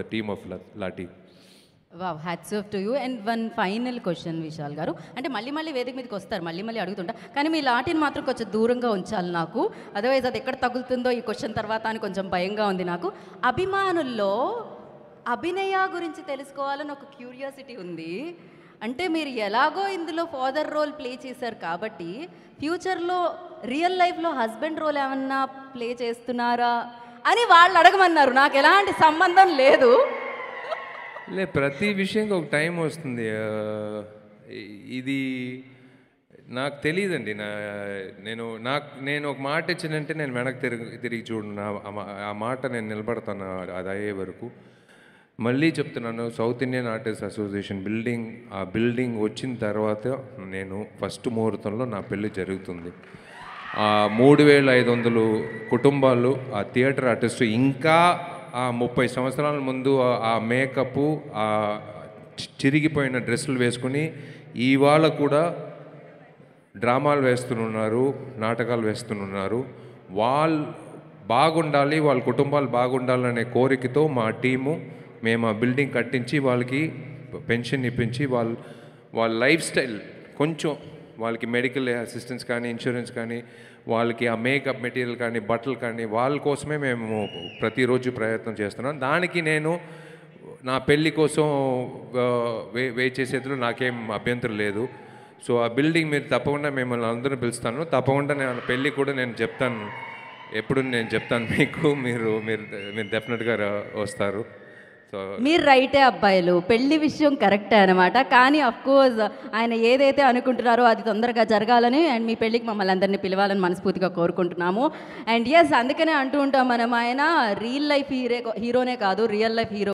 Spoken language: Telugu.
ద టీమ్ ఆఫ్ లాటీ wow hats off to you and one final question Vishal garu అంటే మళ్ళీ మళ్ళీ వేదిక మీదకి వస్తారు మళ్ళీ మళ్ళీ అడుగుతుంటా కానీ మీ లాటిని మాత్రం కొంచెం దూరంగా ఉంచాలి నాకు అదర్వైజ్ అది ఎక్కడ తగులుతుందో ఈ క్వశ్చన్ తర్వాత అని కొంచెం భయంగా ఉంది నాకు అభిమానుల్లో అభినయ గురించి తెలుసుకోవాలని ఒక క్యూరియాసిటీ ఉంది అంటే మీరు ఎలాగో ఇందులో ఫాదర్ రోల్ ప్లే చేశారు కాబట్టి ఫ్యూచర్లో రియల్ లైఫ్లో హస్బెండ్ రోల్ ఏమన్నా ప్లే చేస్తున్నారా అని వాళ్ళు అడగమన్నారు నాకు ఎలాంటి సంబంధం లేదు లే ప్రతి విషయంకి ఒక టైం వస్తుంది ఇది నాకు తెలియదండి నా నేను నాకు నేను ఒక మాట ఇచ్చినంటే నేను వెనక్కి తిరిగి తిరిగి చూడను ఆ మాట నేను నిలబడతాను అది అయ్యే వరకు మళ్ళీ చెప్తున్నాను south Indian artist association building ఆ బిల్డింగ్ వచ్చిన తర్వాత నేను ఫస్ట్ ముహూర్తంలో నా పెళ్ళి జరుగుతుంది ఆ మూడు వేల ఐదు వందలు కుటుంబాలు ఆ థియేటర్ ఆర్టిస్టు ఇంకా ఆ ముప్పై సంవత్సరాల ముందు ఆ మేకప్ ఆ చిరిగిపోయిన డ్రెస్సులు వేసుకుని ఇవాళ కూడా డ్రామాలు వేస్తున్నారు నాటకాలు వేస్తున్నారు వాళ్ళు బాగుండాలి వాళ్ళ కుటుంబాలు బాగుండాలనే కోరికతో మా టీము మేము ఆ బిల్డింగ్ కట్టించి వాళ్ళకి పెన్షన్ ఇప్పించి వాళ్ళ వాళ్ళ లైఫ్ స్టైల్ కొంచెం వాళ్ళకి మెడికల్ అసిస్టెన్స్ కానీ ఇన్సూరెన్స్ కానీ వాళ్ళకి ఆ మేకప్ మెటీరియల్ కానీ బట్టలు కానీ వాళ్ళ కోసమే మేము ప్రతిరోజు ప్రయత్నం చేస్తున్నాం దానికి నేను నా పెళ్ళి కోసం వే వే చేసేందులో నాకేం అభ్యంతరం లేదు సో ఆ బిల్డింగ్ మీరు తప్పకుండా మిమ్మల్ని అందరూ పిలుస్తాను తప్పకుండా నేను పెళ్ళి కూడా నేను చెప్తాను ఎప్పుడు నేను చెప్తాను మీకు మీరు మీరు మీరు డెఫినెట్గా వస్తారు మీరు రైటే అబ్బాయిలు పెళ్లి విషయం కరెక్టే అనమాట కానీ అఫ్ కోర్స్ ఆయన ఏదైతే అనుకుంటున్నారో అది తొందరగా జరగాలని అండ్ మీ పెళ్లికి మమ్మల్ని అందరినీ పిలవాలని మనస్ఫూర్తిగా కోరుకుంటున్నాము అండ్ ఎస్ అందుకనే అంటూ ఉంటాం మనం ఆయన రియల్ లైఫ్ హీరే హీరోనే కాదు రియల్ లైఫ్ హీరో